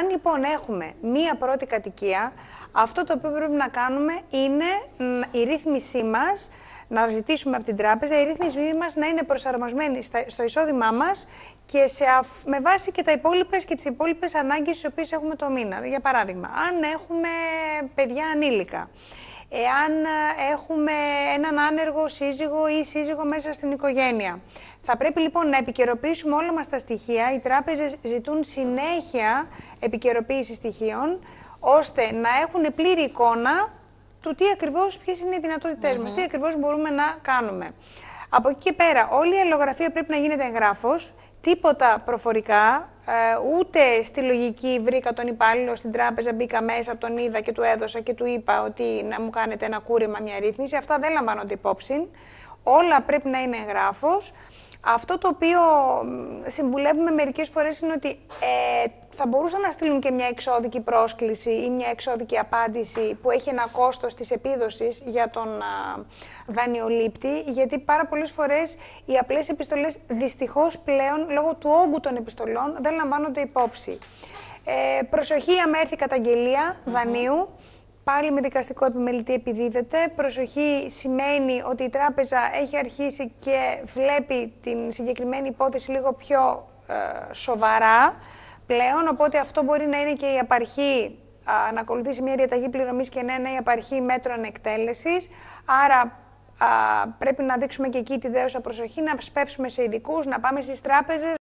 Αν λοιπόν έχουμε μία πρώτη κατοικία, αυτό το οποίο πρέπει να κάνουμε είναι η ρύθμισή μας να ζητήσουμε από την τράπεζα η ρύθμισή μας να είναι προσαρμοσμένη στο εισόδημά μας και σε με βάση και, τα υπόλοιπες και τις υπόλοιπες ανάγκες τι οποίες έχουμε το μήνα. Για παράδειγμα, αν έχουμε παιδιά ανήλικα εάν ε, έχουμε έναν άνεργο σύζυγο ή σύζυγο μέσα στην οικογένεια. Θα πρέπει λοιπόν να επικαιροποιήσουμε όλα μας τα στοιχεία. Οι τράπεζες ζητούν συνέχεια επικαιροποίηση στοιχείων, ώστε να έχουν πλήρη εικόνα του τι ακριβώς, ποιες είναι οι δυνατότητές mm μας, ναι, ναι. τι ακριβώς μπορούμε να κάνουμε. Από εκεί και πέρα, όλη η αλληλογραφία πρέπει να γίνεται εγγράφος τίποτα προφορικά, ε, ούτε στη λογική βρήκα τον υπάλληλο στην τράπεζα, μπήκα μέσα, τον είδα και του έδωσα και του είπα ότι να μου κάνετε ένα κούρεμα, μια ρύθμιση. Αυτά δεν λαμβάνονται υπόψη. Όλα πρέπει να είναι εγγράφος. Αυτό το οποίο συμβουλεύουμε μερικές φορές είναι ότι ε, θα μπορούσαν να στείλουν και μια εξώδικη πρόσκληση ή μια εξώδικη απάντηση που έχει ένα κόστος της επίδοσης για τον α, δανειολήπτη, γιατί πάρα πολλές φορές οι απλές επιστολές δυστυχώς πλέον λόγω του όγκου των επιστολών δεν λαμβάνονται υπόψη. Ε, προσοχη έρθει αμέρθη καταγγελία Πάλι με δικαστικό επιμελητή επιδίδεται. Προσοχή σημαίνει ότι η τράπεζα έχει αρχίσει και βλέπει την συγκεκριμένη υπόθεση λίγο πιο ε, σοβαρά πλέον, οπότε αυτό μπορεί να είναι και η απαρχή να ακολουθήσει μια διαταγή πληρωμής και να είναι η απαρχή μέτρων εκτέλεσης. Άρα πρέπει να δείξουμε και εκεί τη δέωσα προσοχή, να σπεύσουμε σε ειδικούς, να πάμε στις τράπεζες.